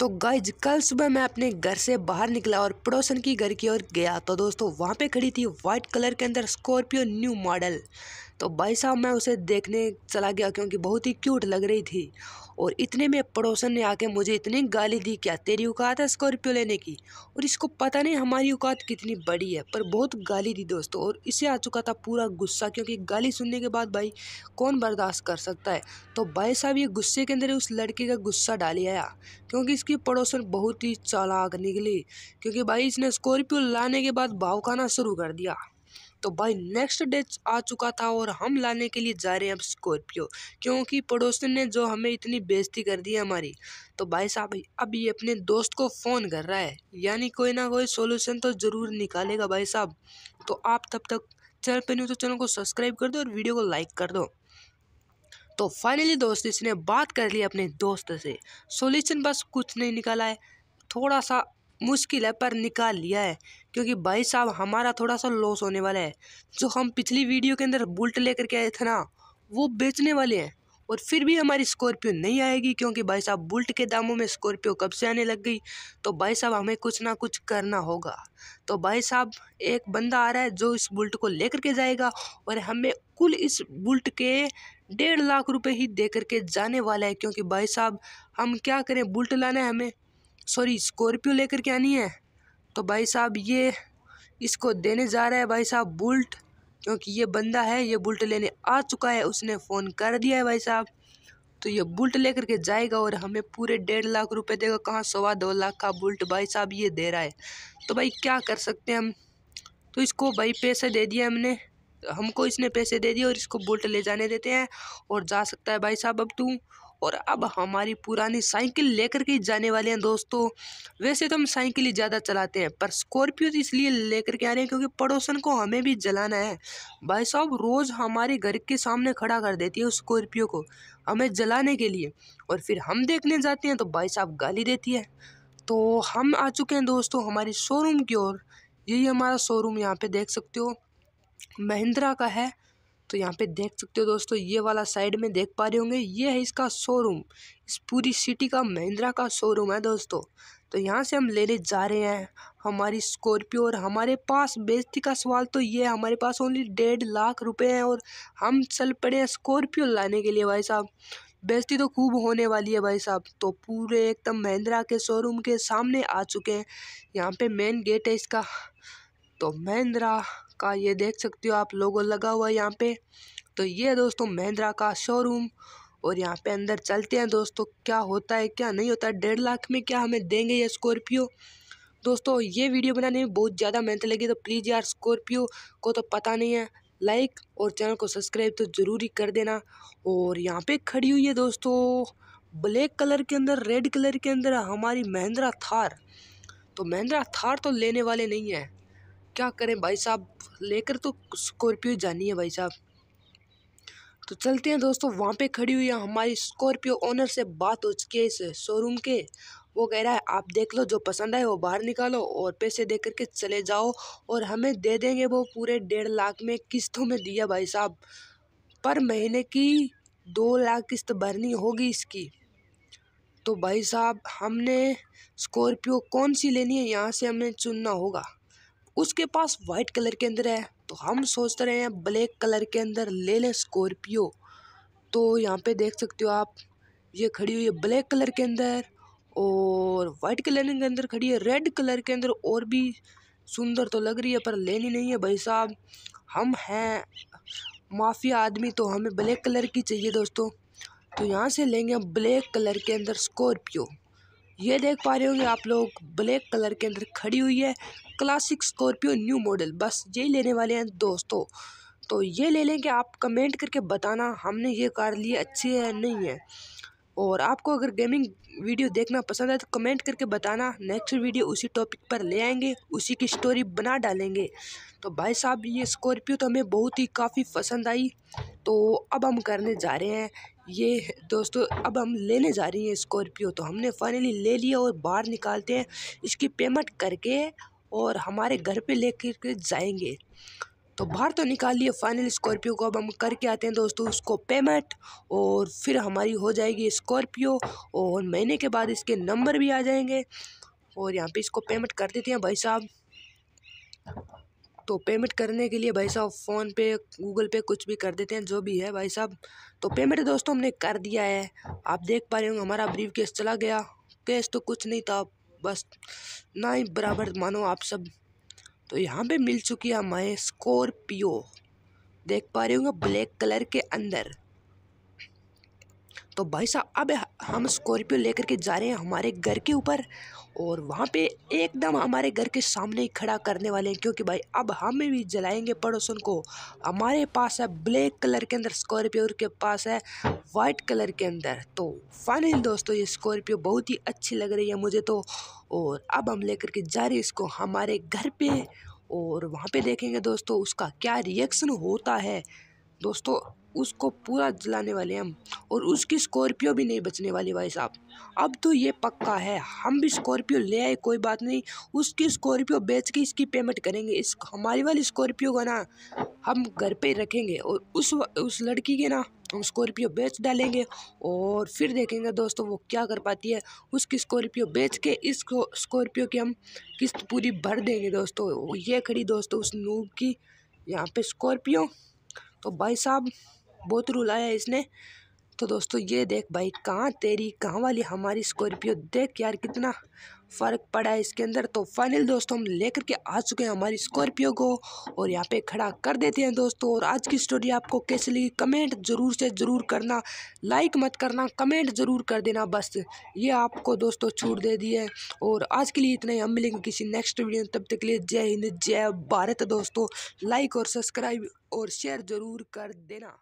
तो गाइज कल सुबह मैं अपने घर से बाहर निकला और पड़ोसन की घर की ओर गया तो दोस्तों वहाँ पे खड़ी थी वाइट कलर के अंदर स्कॉर्पियो न्यू मॉडल तो भाई साहब मैं उसे देखने चला गया क्योंकि बहुत ही क्यूट लग रही थी और इतने में पड़ोसन ने आके मुझे इतनी गाली दी क्या तेरी औकात है स्कॉर्पियो लेने की और इसको पता नहीं हमारी औकात कितनी बड़ी है पर बहुत गाली दी दोस्तों और इसे आ चुका था पूरा गुस्सा क्योंकि गाली सुनने के बाद भाई कौन बर्दाश्त कर सकता है तो भाई साहब ये गुस्से के अंदर उस लड़के का गुस्सा डाली आया क्योंकि इसकी पड़ोसन बहुत ही चालाक निकली क्योंकि भाई इसने स्कॉर्पियो लाने के बाद भाव शुरू कर दिया तो भाई नेक्स्ट डे आ चुका था और हम लाने के लिए जा रहे हैं अब स्कॉर्पियो क्योंकि पड़ोसन ने जो हमें इतनी बेइज्जती कर दी है हमारी तो भाई साहब अब ये अपने दोस्त को फ़ोन कर रहा है यानी कोई ना कोई सोल्यूशन तो ज़रूर निकालेगा भाई साहब तो आप तब तक चैनल पर नहीं तो चैनल को सब्सक्राइब कर दो और वीडियो को लाइक कर दो तो फाइनली दोस्त इसने बात कर ली अपने दोस्त से सोल्यूशन बस कुछ नहीं निकाला है थोड़ा सा मुश्किल है पर निकाल लिया है क्योंकि भाई साहब हमारा थोड़ा सा लॉस होने वाला है जो हम पिछली वीडियो के अंदर बुलट लेकर के आए थे ना वो बेचने वाले हैं और फिर भी हमारी स्कॉर्पियो नहीं आएगी क्योंकि भाई साहब बुलट के दामों में स्कॉर्पियो कब से आने लग गई तो भाई साहब हमें कुछ ना कुछ करना होगा तो भाई साहब एक बंदा आ रहा है जो इस बुलट को लेकर के जाएगा और हमें कुल इस बुलट के डेढ़ लाख रुपए ही दे करके जाने वाला है क्योंकि भाई साहब हम क्या करें बुलट लाना है हमें सॉरी स्कॉर्पियो लेकर के आनी है तो भाई साहब ये इसको देने जा रहा है भाई साहब बुल्ट क्योंकि ये बंदा है ये बुल्ट लेने आ चुका है उसने फ़ोन कर दिया है भाई साहब तो ये बुल्ट लेकर के जाएगा और हमें पूरे डेढ़ लाख रुपए देगा कहाँ सवा दो लाख का बुल्ट भाई साहब ये दे रहा है तो भाई क्या कर सकते हैं हम तो इसको भाई पैसे दे दिए हमने हमको इसने पैसे दे दिए और इसको बुल्ट ले जाने देते हैं और जा सकता है भाई साहब अब तू और अब हमारी पुरानी साइकिल लेकर के जाने वाले हैं दोस्तों वैसे तो हम साइकिल ही ज़्यादा चलाते हैं पर स्कॉर्पियो तो इसलिए लेकर के आ रहे हैं क्योंकि पड़ोसन को हमें भी जलाना है भाई साहब रोज़ हमारे घर के सामने खड़ा कर देती है उस स्कॉर्पियो को हमें जलाने के लिए और फिर हम देखने जाते हैं तो भाई साहब गाली देती है तो हम आ चुके हैं दोस्तों हमारी शोरूम की ओर यही हमारा शोरूम यहाँ पर देख सकते हो महिंद्रा का है तो यहाँ पे देख सकते हो दोस्तों ये वाला साइड में देख पा रहे होंगे ये है इसका शोरूम इस पूरी सिटी का महिंद्रा का शोरूम है दोस्तों तो यहाँ से हम लेने जा रहे हैं हमारी स्कॉर्पियो और हमारे पास बेजती का सवाल तो ये है हमारे पास ओनली डेढ़ लाख रुपए हैं और हम चल पड़े हैं स्कॉर्पियो लाने के लिए भाई साहब बेजती तो खूब होने वाली है भाई साहब तो पूरे एकदम महिंद्रा के शोरूम के सामने आ चुके हैं यहाँ पर मेन गेट है इसका तो महिंद्रा का ये देख सकते हो आप लोगों लगा हुआ है यहाँ पे तो ये दोस्तों महिंद्रा का शोरूम और यहाँ पे अंदर चलते हैं दोस्तों क्या होता है क्या नहीं होता है डेढ़ लाख में क्या हमें देंगे ये स्कॉर्पियो दोस्तों ये वीडियो बनाने में बहुत ज़्यादा मेहनत लगी तो प्लीज़ यार स्कॉर्पियो को तो पता नहीं है लाइक और चैनल को सब्सक्राइब तो ज़रूरी कर देना और यहाँ पे खड़ी हुई है दोस्तों ब्लैक कलर के अंदर रेड कलर के अंदर हमारी महिंद्रा थार तो महिंद्रा थार तो लेने वाले नहीं है क्या करें भाई साहब लेकर तो स्कॉर्पियो जानी है भाई साहब तो चलते हैं दोस्तों वहाँ पे खड़ी हुई है हमारी स्कॉर्पियो ओनर से बात हो चुकी है इस शोरूम के वो कह रहा है आप देख लो जो पसंद आए वो बाहर निकालो और पैसे दे करके चले जाओ और हमें दे देंगे वो पूरे डेढ़ लाख में किस्तों में दिया भाई साहब पर महीने की दो लाख किस्त भरनी होगी इसकी तो भाई साहब हमने स्कॉर्पियो कौन सी लेनी है यहाँ से हमें चुनना होगा उसके पास वाइट कलर के अंदर है तो हम सोच रहे हैं ब्लैक कलर के अंदर ले लें स्कॉर्पियो तो यहाँ पे देख सकते हो आप ये खड़ी हुई है ब्लैक कलर के अंदर और वाइट कलर के अंदर खड़ी है रेड कलर के अंदर और भी सुंदर तो लग रही है पर लेनी नहीं है भाई साहब हम हैं माफिया आदमी तो हमें ब्लैक कलर की चाहिए दोस्तों तो यहाँ से लेंगे ब्लैक कलर के अंदर स्कॉर्पियो ये देख पा रहे होंगे आप लोग ब्लैक कलर के अंदर खड़ी हुई है क्लासिक स्कॉर्पियो न्यू मॉडल बस ये लेने वाले हैं दोस्तों तो ये ले लेंगे आप कमेंट करके बताना हमने ये कार ली अच्छी है नहीं है और आपको अगर गेमिंग वीडियो देखना पसंद है तो कमेंट करके बताना नेक्स्ट वीडियो उसी टॉपिक पर ले आएंगे उसी की स्टोरी बना डालेंगे तो भाई साहब ये स्कॉर्पियो तो हमें बहुत ही काफ़ी पसंद आई तो अब हम करने जा रहे हैं ये दोस्तों अब हम लेने जा रही हैं स्कॉर्पियो तो हमने फाइनली ले लिया और बाहर निकालते हैं इसकी पेमेंट करके और हमारे घर पे लेकर के जाएंगे तो बाहर तो निकाल लिए फाइनल स्कॉर्पियो को अब हम करके आते हैं दोस्तों उसको पेमेंट और फिर हमारी हो जाएगी स्कॉर्पियो और महीने के बाद इसके नंबर भी आ जाएंगे और यहाँ पे इसको पेमेंट कर देते हैं भाई साहब तो पेमेंट करने के लिए भाई साहब फ़ोन पे गूगल पे कुछ भी कर देते हैं जो भी है भाई साहब तो पेमेंट दोस्तों हमने कर दिया है आप देख पा रहे होंगे हमारा ब्रीफ केस चला गया केस तो कुछ नहीं था बस ना ही बराबर मानो आप सब तो यहाँ पे मिल चुकी है हमारे स्कॉर्पियो देख पा रहे होंगे ब्लैक कलर के अंदर तो भाई साहब अब हम स्कॉर्पियो लेकर के जा रहे हैं हमारे घर के ऊपर और वहाँ पे एकदम हमारे घर के सामने ही खड़ा करने वाले हैं क्योंकि भाई अब हम भी जलाएंगे पड़ोसन को हमारे पास है ब्लैक कलर के अंदर स्कॉर्पियो के पास है वाइट कलर के अंदर तो फाइनल दोस्तों ये स्कॉर्पियो बहुत ही अच्छी लग रही है मुझे तो और अब हम लेकर के जा रहे हैं इसको हमारे घर पे और वहाँ पे देखेंगे दोस्तों उसका क्या रिएक्शन होता है दोस्तों उसको पूरा जलाने वाले हम और उसकी स्कॉर्पियो भी नहीं बचने वाली भाई साहब अब तो ये पक्का है हम भी स्कॉर्पियो ले आए कोई बात नहीं उसकी स्कॉर्पियो बेच के इसकी पेमेंट करेंगे इस हमारी वाली स्कॉर्पियो का ना हम घर पे रखेंगे और उस उस लड़की के ना हम स्कॉर्पियो बेच डालेंगे और फिर देखेंगे दोस्तों वो क्या कर पाती है उसकी स्कॉर्पियो बेच के इस स्कॉर्पियो की हम किस्त पूरी भर देंगे दोस्तों ये खड़ी दोस्तों उस नूब की यहाँ पे स्कॉर्पियो तो भाई साहब बहुत रुलाया इसने तो दोस्तों ये देख भाई कहाँ तेरी कहाँ वाली हमारी स्कॉर्पियो देख यार कितना फ़र्क पड़ा है इसके अंदर तो फाइनल दोस्तों हम लेकर के आ चुके हैं हमारी स्कॉर्पियो को और यहाँ पे खड़ा कर देते हैं दोस्तों और आज की स्टोरी आपको कैसे लगी कमेंट ज़रूर से ज़रूर करना लाइक मत करना कमेंट ज़रूर कर देना बस ये आपको दोस्तों छूट दे दी है और आज के लिए इतना ही हम मिलेंगे किसी नेक्स्ट वीडियो तब तक के लिए जय हिंद जय भारत दोस्तों लाइक और सब्सक्राइब और शेयर ज़रूर कर देना